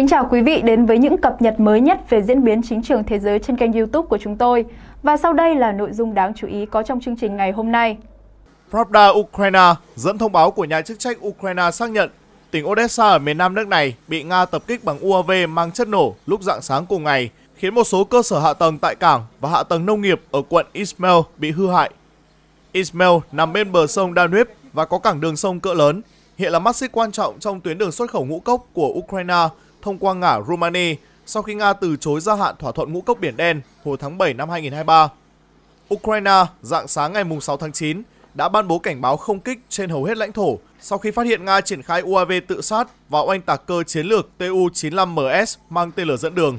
kính chào quý vị đến với những cập nhật mới nhất về diễn biến chính trường thế giới trên kênh youtube của chúng tôi. Và sau đây là nội dung đáng chú ý có trong chương trình ngày hôm nay. Pravda Ukraine dẫn thông báo của nhà chức trách Ukraine xác nhận tỉnh Odessa ở miền nam nước này bị Nga tập kích bằng UAV mang chất nổ lúc dạng sáng cùng ngày, khiến một số cơ sở hạ tầng tại cảng và hạ tầng nông nghiệp ở quận Ismail bị hư hại. Ismail nằm bên bờ sông Danube và có cảng đường sông cỡ lớn, hiện là mắt xích quan trọng trong tuyến đường xuất khẩu ngũ cốc của Ukraine thông qua ngả Rumani sau khi Nga từ chối gia hạn thỏa thuận ngũ cốc Biển Đen hồi tháng 7 năm 2023. Ukraine dạng sáng ngày 6 tháng 9 đã ban bố cảnh báo không kích trên hầu hết lãnh thổ sau khi phát hiện Nga triển khai UAV tự sát và oanh tạc cơ chiến lược Tu-95MS mang tên lửa dẫn đường.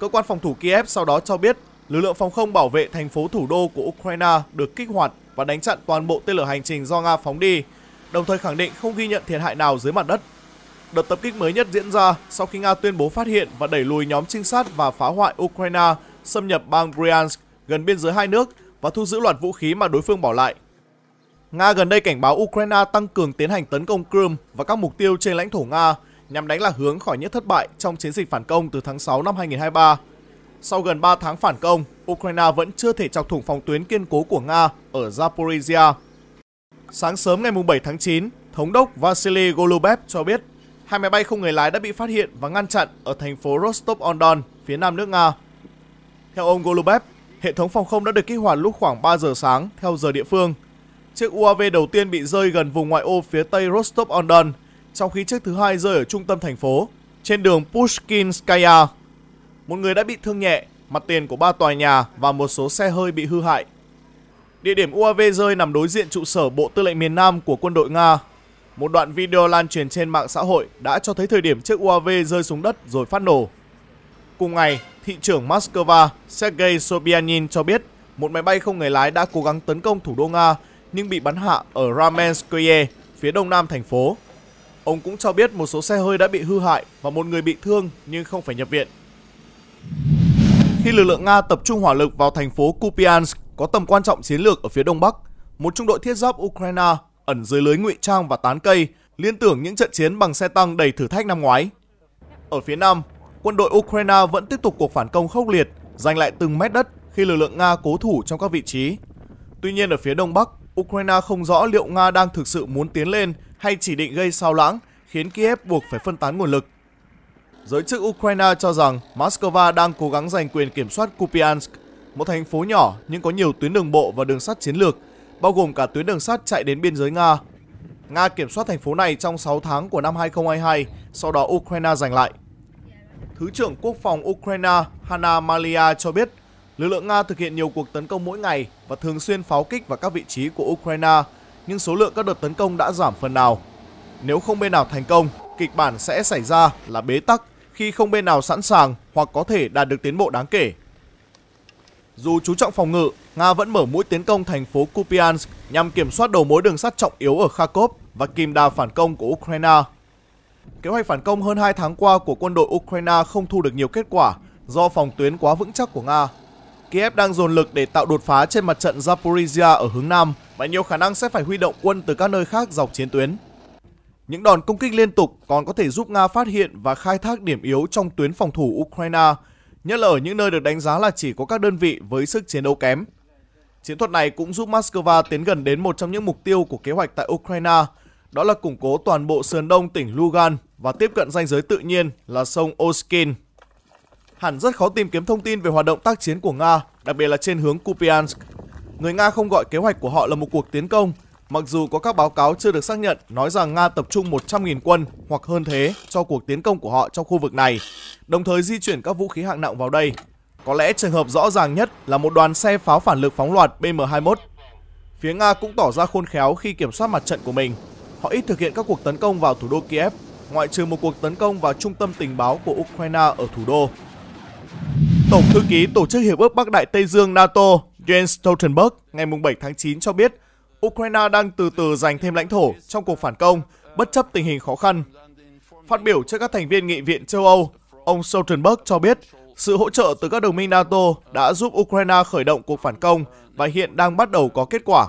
Cơ quan phòng thủ Kiev sau đó cho biết lực lượng phòng không bảo vệ thành phố thủ đô của Ukraine được kích hoạt và đánh chặn toàn bộ tên lửa hành trình do Nga phóng đi, đồng thời khẳng định không ghi nhận thiệt hại nào dưới mặt đất Đợt tập kích mới nhất diễn ra sau khi Nga tuyên bố phát hiện và đẩy lùi nhóm trinh sát và phá hoại Ukraine xâm nhập bang Bryansk gần biên giới hai nước và thu giữ loạt vũ khí mà đối phương bỏ lại. Nga gần đây cảnh báo Ukraine tăng cường tiến hành tấn công Crimea và các mục tiêu trên lãnh thổ Nga nhằm đánh lạc hướng khỏi những thất bại trong chiến dịch phản công từ tháng 6 năm 2023. Sau gần 3 tháng phản công, Ukraine vẫn chưa thể chọc thủng phòng tuyến kiên cố của Nga ở Zaporizhia. Sáng sớm ngày 7 tháng 9, Thống đốc Vasily Golubev cho biết hai máy bay không người lái đã bị phát hiện và ngăn chặn ở thành phố Rostov-on-Don, phía nam nước Nga. Theo ông Golubev, hệ thống phòng không đã được kích hoạt lúc khoảng 3 giờ sáng theo giờ địa phương. Chiếc UAV đầu tiên bị rơi gần vùng ngoại ô phía tây Rostov-on-Don, trong khi chiếc thứ hai rơi ở trung tâm thành phố, trên đường Pushkinskaya. Một người đã bị thương nhẹ, mặt tiền của ba tòa nhà và một số xe hơi bị hư hại. Địa điểm UAV rơi nằm đối diện trụ sở Bộ Tư lệnh miền Nam của quân đội Nga một đoạn video lan truyền trên mạng xã hội đã cho thấy thời điểm chiếc UAV rơi xuống đất rồi phát nổ. Cùng ngày, thị trưởng Moscow Sergei Sobyanin cho biết một máy bay không người lái đã cố gắng tấn công thủ đô Nga nhưng bị bắn hạ ở Ramenskoye, phía đông nam thành phố. Ông cũng cho biết một số xe hơi đã bị hư hại và một người bị thương nhưng không phải nhập viện. Khi lực lượng Nga tập trung hỏa lực vào thành phố Kupiansk có tầm quan trọng chiến lược ở phía đông bắc, một trung đội thiết giáp Ukraine ẩn dưới lưới ngụy trang và tán cây, liên tưởng những trận chiến bằng xe tăng đầy thử thách năm ngoái. Ở phía Nam, quân đội Ukraine vẫn tiếp tục cuộc phản công khốc liệt, giành lại từng mét đất khi lực lượng Nga cố thủ trong các vị trí. Tuy nhiên ở phía Đông Bắc, Ukraine không rõ liệu Nga đang thực sự muốn tiến lên hay chỉ định gây sao lãng, khiến Kiev buộc phải phân tán nguồn lực. Giới chức Ukraine cho rằng Moscow đang cố gắng giành quyền kiểm soát Kupiansk, một thành phố nhỏ nhưng có nhiều tuyến đường bộ và đường sắt chiến lược bao gồm cả tuyến đường sắt chạy đến biên giới Nga. Nga kiểm soát thành phố này trong 6 tháng của năm 2022, sau đó Ukraine giành lại. Thứ trưởng Quốc phòng Ukraine Hanna Malia cho biết, lực lượng Nga thực hiện nhiều cuộc tấn công mỗi ngày và thường xuyên pháo kích vào các vị trí của Ukraine, nhưng số lượng các đợt tấn công đã giảm phần nào. Nếu không bên nào thành công, kịch bản sẽ xảy ra là bế tắc khi không bên nào sẵn sàng hoặc có thể đạt được tiến bộ đáng kể dù chú trọng phòng ngự, Nga vẫn mở mũi tiến công thành phố Kupiansk nhằm kiểm soát đầu mối đường sắt trọng yếu ở Kharkov và kìm đà phản công của Ukraine. Kế hoạch phản công hơn 2 tháng qua của quân đội Ukraine không thu được nhiều kết quả do phòng tuyến quá vững chắc của Nga. Kiev đang dồn lực để tạo đột phá trên mặt trận Zaporizhia ở hướng Nam và nhiều khả năng sẽ phải huy động quân từ các nơi khác dọc chiến tuyến. Những đòn công kích liên tục còn có thể giúp Nga phát hiện và khai thác điểm yếu trong tuyến phòng thủ Ukraine nhất là ở những nơi được đánh giá là chỉ có các đơn vị với sức chiến đấu kém. Chiến thuật này cũng giúp Moscow tiến gần đến một trong những mục tiêu của kế hoạch tại Ukraine, đó là củng cố toàn bộ sườn đông tỉnh Lugan và tiếp cận ranh giới tự nhiên là sông Oskin. Hẳn rất khó tìm kiếm thông tin về hoạt động tác chiến của Nga, đặc biệt là trên hướng Kupiansk. Người Nga không gọi kế hoạch của họ là một cuộc tiến công Mặc dù có các báo cáo chưa được xác nhận nói rằng Nga tập trung 100.000 quân hoặc hơn thế cho cuộc tiến công của họ trong khu vực này, đồng thời di chuyển các vũ khí hạng nặng vào đây. Có lẽ trường hợp rõ ràng nhất là một đoàn xe pháo phản lực phóng loạt BM-21. Phía Nga cũng tỏ ra khôn khéo khi kiểm soát mặt trận của mình. Họ ít thực hiện các cuộc tấn công vào thủ đô Kiev, ngoại trừ một cuộc tấn công vào trung tâm tình báo của Ukraine ở thủ đô. Tổng thư ký Tổ chức Hiệp ước Bắc Đại Tây Dương NATO Jens Stoltenberg ngày 7 tháng 9 cho biết Ukraine đang từ từ giành thêm lãnh thổ trong cuộc phản công, bất chấp tình hình khó khăn. Phát biểu trước các thành viên nghị viện châu Âu, ông Stoltenberg cho biết sự hỗ trợ từ các đồng minh NATO đã giúp Ukraine khởi động cuộc phản công và hiện đang bắt đầu có kết quả.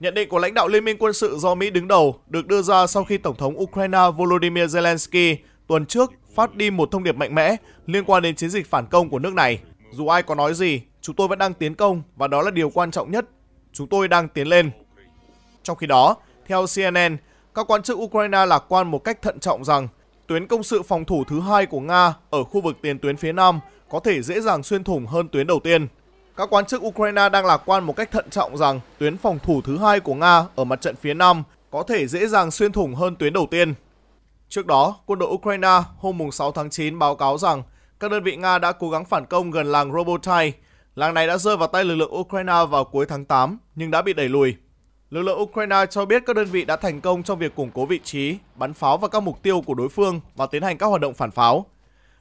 Nhận định của lãnh đạo Liên minh quân sự do Mỹ đứng đầu được đưa ra sau khi Tổng thống Ukraine Volodymyr Zelensky tuần trước phát đi một thông điệp mạnh mẽ liên quan đến chiến dịch phản công của nước này. Dù ai có nói gì, chúng tôi vẫn đang tiến công và đó là điều quan trọng nhất. Chúng tôi đang tiến lên. Trong khi đó, theo CNN, các quan chức Ukraine lạc quan một cách thận trọng rằng tuyến công sự phòng thủ thứ hai của Nga ở khu vực tiền tuyến phía Nam có thể dễ dàng xuyên thủng hơn tuyến đầu tiên. Các quan chức Ukraine đang lạc quan một cách thận trọng rằng tuyến phòng thủ thứ hai của Nga ở mặt trận phía Nam có thể dễ dàng xuyên thủng hơn tuyến đầu tiên. Trước đó, quân đội Ukraine hôm 6 tháng 9 báo cáo rằng các đơn vị Nga đã cố gắng phản công gần làng Robotai. Làng này đã rơi vào tay lực lượng Ukraine vào cuối tháng 8 nhưng đã bị đẩy lùi. Lực lượng Ukraine cho biết các đơn vị đã thành công trong việc củng cố vị trí, bắn pháo vào các mục tiêu của đối phương và tiến hành các hoạt động phản pháo.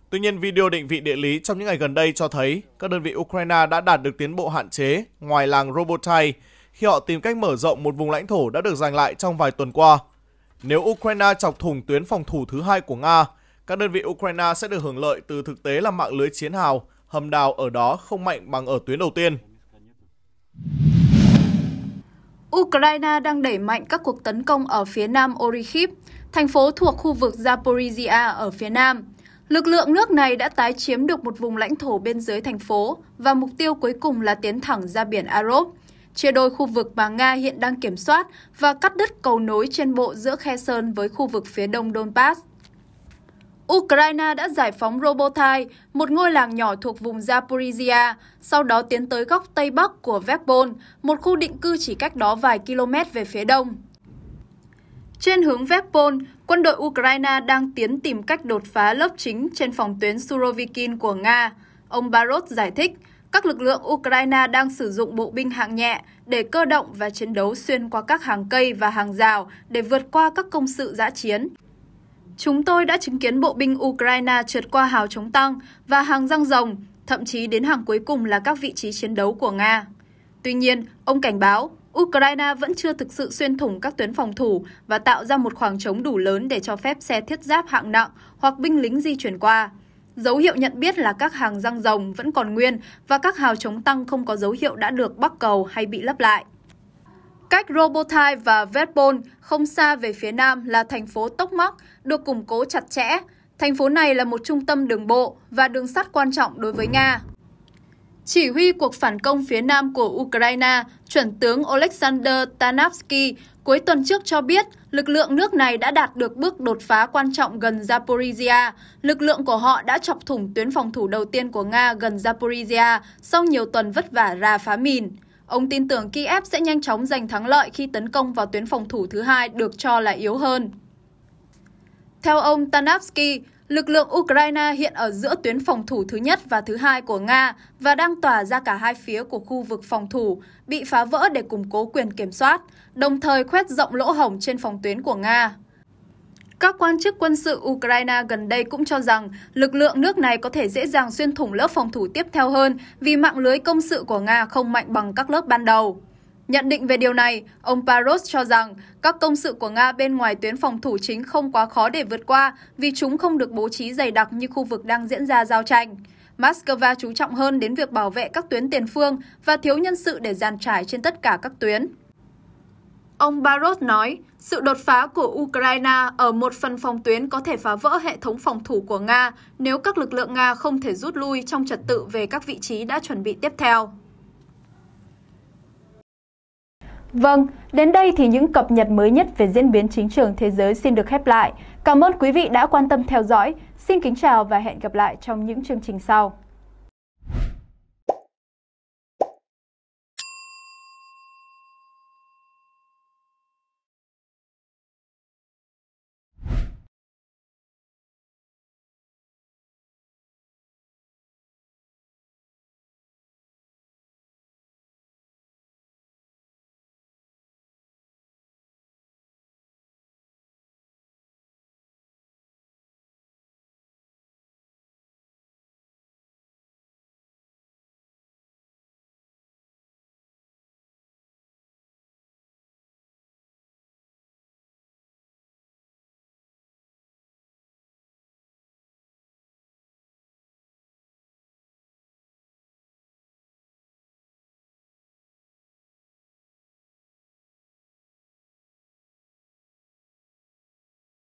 Tuy nhiên, video định vị địa lý trong những ngày gần đây cho thấy các đơn vị Ukraine đã đạt được tiến bộ hạn chế ngoài làng Robotai khi họ tìm cách mở rộng một vùng lãnh thổ đã được giành lại trong vài tuần qua. Nếu Ukraine chọc thủng tuyến phòng thủ thứ hai của Nga, các đơn vị Ukraine sẽ được hưởng lợi từ thực tế là mạng lưới chiến hào, hầm đào ở đó không mạnh bằng ở tuyến đầu tiên. Ukraine đang đẩy mạnh các cuộc tấn công ở phía nam Orikhiv, thành phố thuộc khu vực Zaporizhia ở phía nam. Lực lượng nước này đã tái chiếm được một vùng lãnh thổ bên dưới thành phố và mục tiêu cuối cùng là tiến thẳng ra biển Arov, chia đôi khu vực mà Nga hiện đang kiểm soát và cắt đứt cầu nối trên bộ giữa Kherson với khu vực phía đông Donbass. Ukraine đã giải phóng Robotai, một ngôi làng nhỏ thuộc vùng Zaporizhia, sau đó tiến tới góc Tây Bắc của Vepol, một khu định cư chỉ cách đó vài km về phía đông. Trên hướng Vepol, quân đội Ukraine đang tiến tìm cách đột phá lớp chính trên phòng tuyến Surovikin của Nga. Ông Barot giải thích, các lực lượng Ukraine đang sử dụng bộ binh hạng nhẹ để cơ động và chiến đấu xuyên qua các hàng cây và hàng rào để vượt qua các công sự giã chiến. Chúng tôi đã chứng kiến bộ binh Ukraine trượt qua hào chống tăng và hàng răng rồng, thậm chí đến hàng cuối cùng là các vị trí chiến đấu của Nga. Tuy nhiên, ông cảnh báo Ukraine vẫn chưa thực sự xuyên thủng các tuyến phòng thủ và tạo ra một khoảng trống đủ lớn để cho phép xe thiết giáp hạng nặng hoặc binh lính di chuyển qua. Dấu hiệu nhận biết là các hàng răng rồng vẫn còn nguyên và các hào chống tăng không có dấu hiệu đã được bắc cầu hay bị lấp lại. Cách Robotai và Vetpol không xa về phía nam là thành phố Tốc Móc, được củng cố chặt chẽ. Thành phố này là một trung tâm đường bộ và đường sắt quan trọng đối với Nga. Chỉ huy cuộc phản công phía nam của Ukraine, chuẩn tướng Oleksandr Tanavsky cuối tuần trước cho biết lực lượng nước này đã đạt được bước đột phá quan trọng gần Zaporizhia. Lực lượng của họ đã chọc thủng tuyến phòng thủ đầu tiên của Nga gần Zaporizhia sau nhiều tuần vất vả ra phá mìn. Ông tin tưởng Kiev sẽ nhanh chóng giành thắng lợi khi tấn công vào tuyến phòng thủ thứ hai được cho là yếu hơn. Theo ông Tanavsky, lực lượng Ukraine hiện ở giữa tuyến phòng thủ thứ nhất và thứ hai của Nga và đang tỏa ra cả hai phía của khu vực phòng thủ, bị phá vỡ để củng cố quyền kiểm soát, đồng thời khoét rộng lỗ hổng trên phòng tuyến của Nga. Các quan chức quân sự Ukraine gần đây cũng cho rằng lực lượng nước này có thể dễ dàng xuyên thủng lớp phòng thủ tiếp theo hơn vì mạng lưới công sự của Nga không mạnh bằng các lớp ban đầu. Nhận định về điều này, ông Paros cho rằng các công sự của Nga bên ngoài tuyến phòng thủ chính không quá khó để vượt qua vì chúng không được bố trí dày đặc như khu vực đang diễn ra giao tranh. Moscow chú trọng hơn đến việc bảo vệ các tuyến tiền phương và thiếu nhân sự để giàn trải trên tất cả các tuyến. Ông Barros nói, sự đột phá của Ukraine ở một phần phòng tuyến có thể phá vỡ hệ thống phòng thủ của Nga nếu các lực lượng Nga không thể rút lui trong trật tự về các vị trí đã chuẩn bị tiếp theo. Vâng, đến đây thì những cập nhật mới nhất về diễn biến chính trường thế giới xin được khép lại. Cảm ơn quý vị đã quan tâm theo dõi. Xin kính chào và hẹn gặp lại trong những chương trình sau.